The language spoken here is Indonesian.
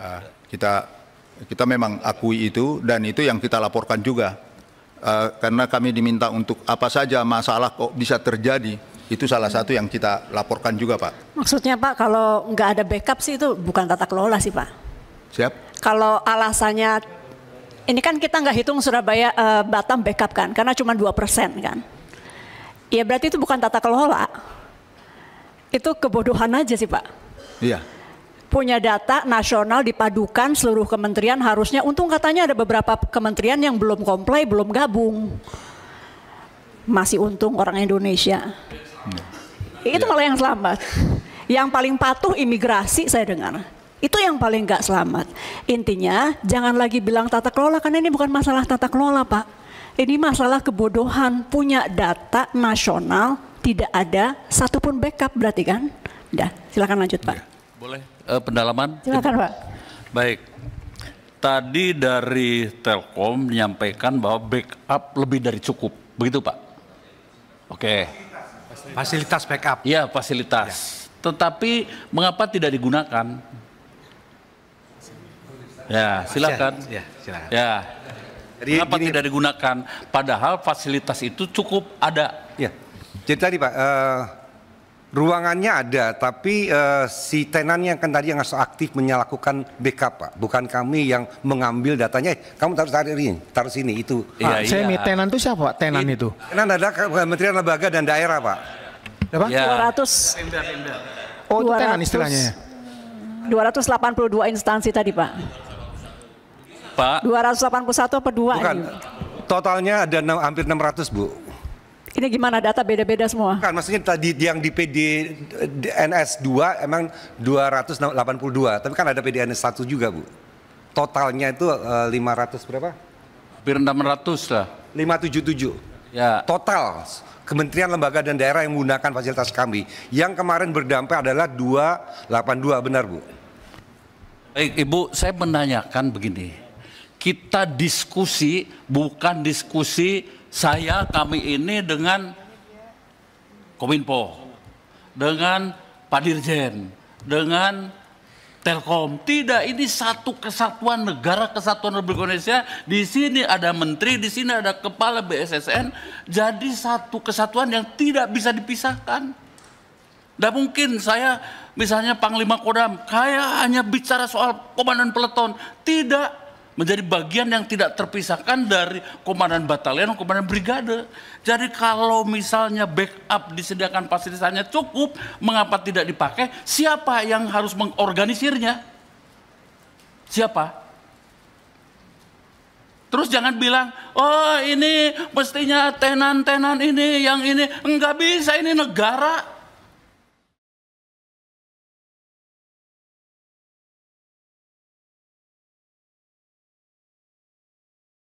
Eh, kita kita memang akui itu dan itu yang kita laporkan juga eh, karena kami diminta untuk apa saja masalah kok bisa terjadi itu salah satu yang kita laporkan juga pak. Maksudnya pak kalau nggak ada backup sih itu bukan tata kelola sih pak. Siap. Kalau alasannya ini kan kita nggak hitung Surabaya eh, Batam backup kan karena cuma dua persen kan. Ya berarti itu bukan tata kelola. Itu kebodohan aja sih pak. Iya punya data nasional dipadukan seluruh kementerian harusnya untung katanya ada beberapa kementerian yang belum komplai belum gabung masih untung orang Indonesia hmm. itu malah yang selamat yang paling patuh imigrasi saya dengar itu yang paling nggak selamat intinya jangan lagi bilang tata kelola karena ini bukan masalah tata kelola pak ini masalah kebodohan punya data nasional tidak ada satupun backup berarti kan? Dah, silakan lanjut pak. Ya, boleh uh, pendalaman? Silakan Pak. Baik. Tadi dari Telkom menyampaikan bahwa backup lebih dari cukup. Begitu Pak? Oke. Okay. Fasilitas backup. Iya, fasilitas. Ya. Tetapi mengapa tidak digunakan? Ya, ya, silakan. Ya, silakan. Ya. Jadi mengapa gini, tidak digunakan? Padahal fasilitas itu cukup ada. Ya. Jadi tadi Pak, uh, Ruangannya ada, tapi uh, si tenan yang kan tadi yang harus aktif menyalakukan backup, Pak. Bukan kami yang mengambil datanya. Eh, kamu harus taruh ini, taruh sini itu. Iya, ah, iya. Saya iya. tenan itu siapa, Pak? Tenan It, itu. Tenan ada Kementerian Lembaga dan Daerah, Pak. Berapa? Ya. 200. Oh, 200, itu tenan istilahnya ya. 282 instansi tadi, Pak. Pak. 281 per 2? Bukan. Ini? Totalnya ada 6, hampir 600, Bu. Ini gimana data beda-beda semua? Kan maksudnya tadi yang di NS 2 emang 282, tapi kan ada PDNS 1 juga, Bu. Totalnya itu uh, eh, 500 berapa? Hampir 600 lah. 577. Ya. Total kementerian, lembaga dan daerah yang menggunakan fasilitas kami. Yang kemarin berdampak adalah 282, benar Bu? Eh, Ibu, saya menanyakan begini. Kita diskusi bukan diskusi saya kami ini dengan Kominfo, dengan Pak Dirjen, dengan Telkom. Tidak, ini satu kesatuan negara, kesatuan Republik Indonesia. Di sini ada menteri, di sini ada kepala BSSN. Jadi satu kesatuan yang tidak bisa dipisahkan. Tidak mungkin saya misalnya Panglima Kodam, kayak hanya bicara soal komandan peleton. Tidak, menjadi bagian yang tidak terpisahkan dari komandan batalion, komandan brigade. Jadi kalau misalnya backup disediakan fasilitasnya cukup, mengapa tidak dipakai? Siapa yang harus mengorganisirnya? Siapa? Terus jangan bilang, oh ini mestinya tenan-tenan ini, yang ini. Enggak bisa, ini negara.